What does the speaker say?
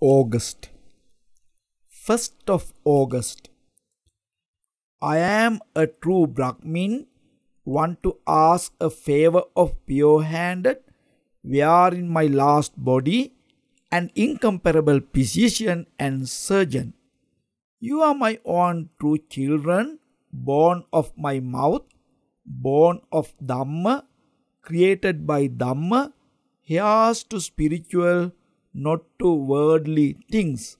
August. 1st of August. I am a true Brahmin, want to ask a favor of pure handed, we are in my last body, an incomparable physician and surgeon. You are my own true children, born of my mouth, born of Dhamma, created by Dhamma, asked to spiritual not to worldly things